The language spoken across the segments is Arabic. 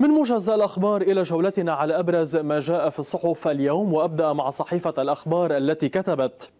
من موجز الأخبار إلى جولتنا على أبرز ما جاء في الصحف اليوم وأبدأ مع صحيفة الأخبار التي كتبت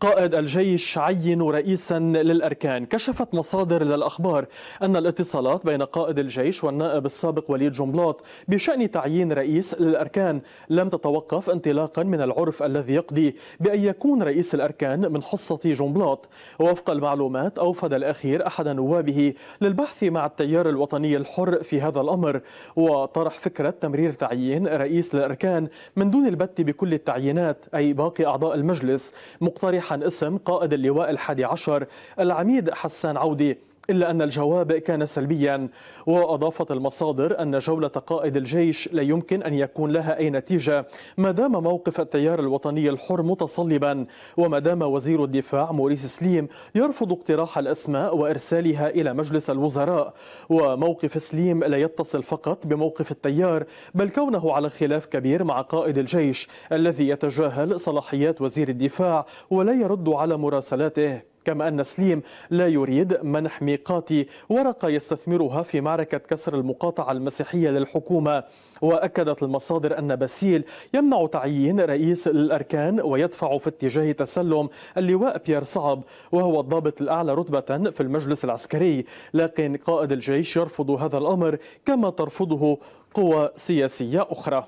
قائد الجيش عين رئيسا للأركان كشفت مصادر للأخبار أن الاتصالات بين قائد الجيش والنائب السابق وليد جنبلاط بشأن تعيين رئيس للأركان لم تتوقف انطلاقا من العرف الذي يقضي بأن يكون رئيس الأركان من حصة جنبلاط وفق المعلومات أوفد الأخير أحد نوابه للبحث مع التيار الوطني الحر في هذا الأمر وطرح فكرة تمرير تعيين رئيس للأركان من دون البت بكل التعيينات أي باقي أعضاء المجلس مقترحا عن اسم قائد اللواء الحادي عشر العميد حسان عودي إلا أن الجواب كان سلبيا وأضافت المصادر أن جولة قائد الجيش لا يمكن أن يكون لها أي نتيجة ما دام موقف التيار الوطني الحر متصلبا وما دام وزير الدفاع موريس سليم يرفض اقتراح الأسماء وإرسالها إلى مجلس الوزراء وموقف سليم لا يتصل فقط بموقف التيار بل كونه على خلاف كبير مع قائد الجيش الذي يتجاهل صلاحيات وزير الدفاع ولا يرد على مراسلاته كما أن سليم لا يريد منح ميقات ورقة يستثمرها في معركة كسر المقاطعة المسيحية للحكومة وأكدت المصادر أن باسيل يمنع تعيين رئيس الأركان ويدفع في اتجاه تسلم اللواء بيير صعب وهو الضابط الأعلى رتبة في المجلس العسكري لكن قائد الجيش يرفض هذا الأمر كما ترفضه قوى سياسية أخرى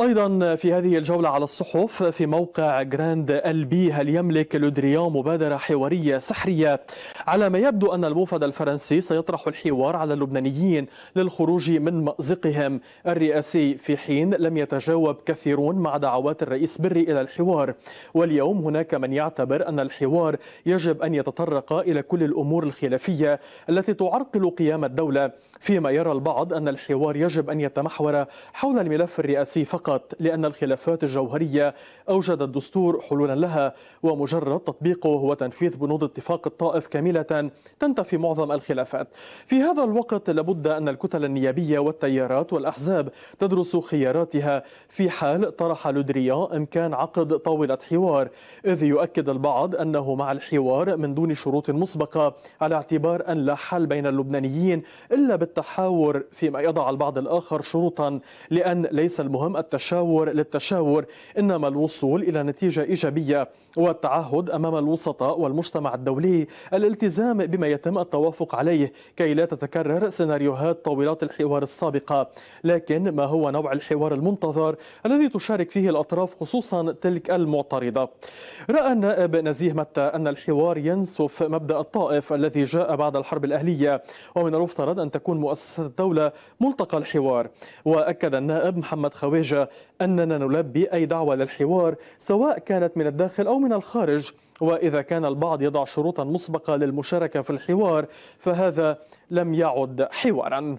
أيضا في هذه الجولة على الصحف في موقع جراند البي هل يملك لودريان مبادرة حوارية سحرية؟ على ما يبدو أن الموفد الفرنسي سيطرح الحوار على اللبنانيين للخروج من مأزقهم الرئاسي في حين لم يتجاوب كثيرون مع دعوات الرئيس بري إلى الحوار واليوم هناك من يعتبر أن الحوار يجب أن يتطرق إلى كل الأمور الخلافية التي تعرقل قيام الدولة فيما يرى البعض أن الحوار يجب أن يتمحور حول الملف الرئاسي فقط فقط لأن الخلافات الجوهرية أوجد الدستور حلولا لها ومجرد تطبيقه وتنفيذ بنود اتفاق الطائف كاملة تنتفي معظم الخلافات في هذا الوقت لابد أن الكتل النيابية والتيارات والأحزاب تدرس خياراتها في حال طرح لودريان إمكان عقد طاولة حوار إذ يؤكد البعض أنه مع الحوار من دون شروط مسبقة على اعتبار أن لا حل بين اللبنانيين إلا بالتحاور فيما يضع البعض الآخر شروطا لأن ليس المهم التفاوض التشاور للتشاور إنما الوصول إلى نتيجة إيجابية والتعهد أمام الوسطاء والمجتمع الدولي الالتزام بما يتم التوافق عليه كي لا تتكرر سيناريوهات طاولات الحوار السابقة لكن ما هو نوع الحوار المنتظر الذي تشارك فيه الأطراف خصوصا تلك المعترضة رأى النائب نزيه متى أن الحوار ينسف مبدأ الطائف الذي جاء بعد الحرب الأهلية ومن المفترض أن تكون مؤسسة الدولة ملتقى الحوار وأكد النائب محمد خويجة أننا نلبي أي دعوة للحوار سواء كانت من الداخل أو من الخارج وإذا كان البعض يضع شروطا مسبقة للمشاركة في الحوار فهذا لم يعد حوارا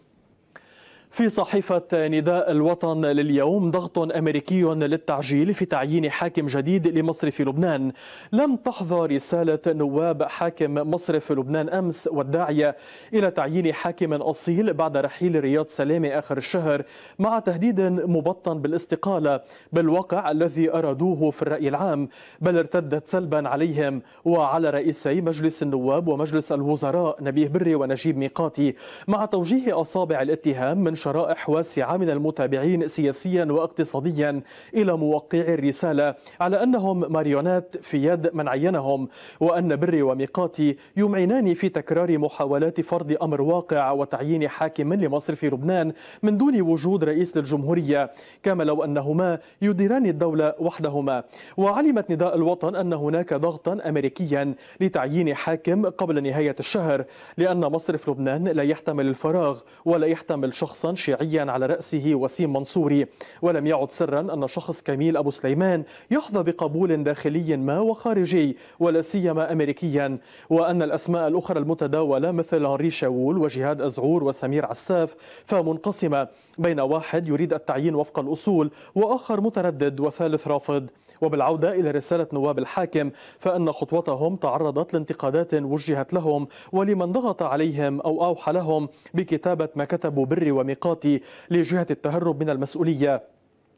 في صحيفة نداء الوطن لليوم ضغط أمريكي للتعجيل في تعيين حاكم جديد لمصر في لبنان لم تحظى رسالة نواب حاكم مصر في لبنان أمس والداعية إلى تعيين حاكم أصيل بعد رحيل رياض سلامة آخر الشهر مع تهديد مبطن بالاستقالة بالواقع الذي أرادوه في الرأي العام بل ارتدت سلبا عليهم وعلى رئيسي مجلس النواب ومجلس الوزراء نبيه بري ونجيب ميقاتي مع توجيه أصابع الاتهام من شرائح واسعة من المتابعين سياسيا واقتصاديا إلى موقع الرسالة على أنهم ماريونات في يد من عينهم وأن بري وميقاتي يمعنان في تكرار محاولات فرض أمر واقع وتعيين حاكم لمصر في لبنان من دون وجود رئيس للجمهورية كما لو أنهما يديران الدولة وحدهما وعلمت نداء الوطن أن هناك ضغطا أمريكيا لتعيين حاكم قبل نهاية الشهر لأن مصرف لبنان لا يحتمل الفراغ ولا يحتمل شخصا شيعيا على رأسه وسيم منصوري ولم يعد سرا أن شخص كميل أبو سليمان يحظى بقبول داخلي ما وخارجي ولا سيما أمريكيا وأن الأسماء الأخرى المتداولة مثل هنري شاول وجهاد أزعور وسمير عساف فمنقسمة بين واحد يريد التعيين وفق الأصول وآخر متردد وثالث رافض وبالعودة إلى رسالة نواب الحاكم فإن خطوتهم تعرضت لانتقادات وجهت لهم ولمن ضغط عليهم أو أوحى لهم بكتابة ما كتبوا بري وميقاتي لجهة التهرب من المسؤولية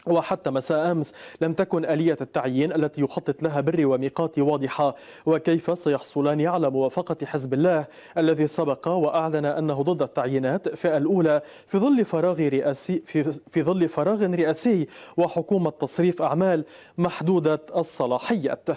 وحتى مساء أمس لم تكن آلية التعيين التي يخطط لها بري وميقات واضحة وكيف سيحصلان على موافقة حزب الله الذي سبق وأعلن أنه ضد التعيينات فئة الأولى في ظل فراغ رئاسي في, في ظل فراغ رئاسي وحكومة تصريف أعمال محدودة الصلاحيات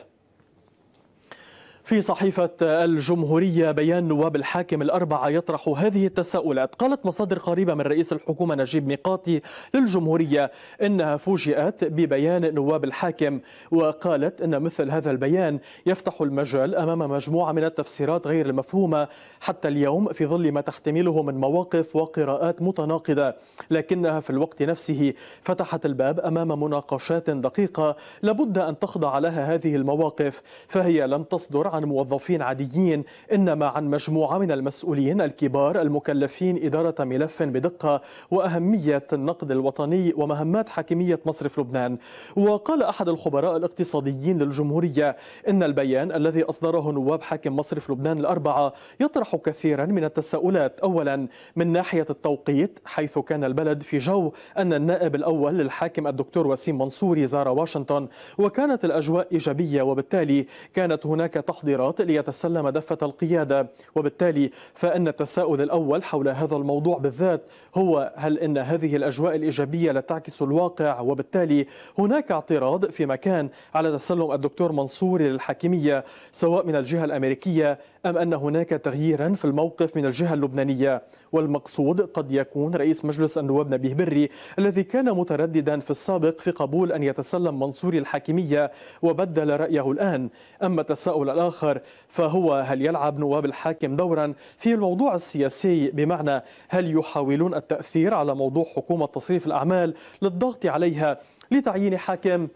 في صحيفة الجمهورية بيان نواب الحاكم الأربعة يطرح هذه التساؤلات قالت مصادر قريبة من رئيس الحكومة نجيب ميقاتي للجمهورية إنها فوجئت ببيان نواب الحاكم وقالت إن مثل هذا البيان يفتح المجال أمام مجموعة من التفسيرات غير المفهومة حتى اليوم في ظل ما تحتمله من مواقف وقراءات متناقضة لكنها في الوقت نفسه فتحت الباب أمام مناقشات دقيقة لابد أن تخضع لها هذه المواقف فهي لم تصدر عن موظفين عاديين إنما عن مجموعة من المسؤولين الكبار المكلفين إدارة ملف بدقة وأهمية النقد الوطني ومهمات حاكمية مصرف لبنان وقال أحد الخبراء الاقتصاديين للجمهورية إن البيان الذي أصدره نواب حاكم مصرف لبنان الأربعة يطرح كثيرا من التساؤلات أولا من ناحية التوقيت حيث كان البلد في جو أن النائب الأول للحاكم الدكتور وسيم منصوري زار واشنطن وكانت الأجواء إيجابية وبالتالي كانت هناك تحصيل التحضيرات ليتسلم دفة القيادة وبالتالي فإن التساؤل الأول حول هذا الموضوع بالذات هو هل إن هذه الأجواء الإيجابية لا تعكس الواقع وبالتالي هناك اعتراض في مكان على تسلم الدكتور منصور للحاكمية سواء من الجهة الأمريكية أم أن هناك تغييرا في الموقف من الجهة اللبنانية والمقصود قد يكون رئيس مجلس النواب نبيه بري الذي كان مترددا في السابق في قبول أن يتسلم منصور الحاكمية وبدل رأيه الآن أما التساؤل الآخر الآخر فهو هل يلعب نواب الحاكم دورا في الموضوع السياسي بمعنى هل يحاولون التأثير على موضوع حكومة تصريف الأعمال للضغط عليها لتعيين حاكم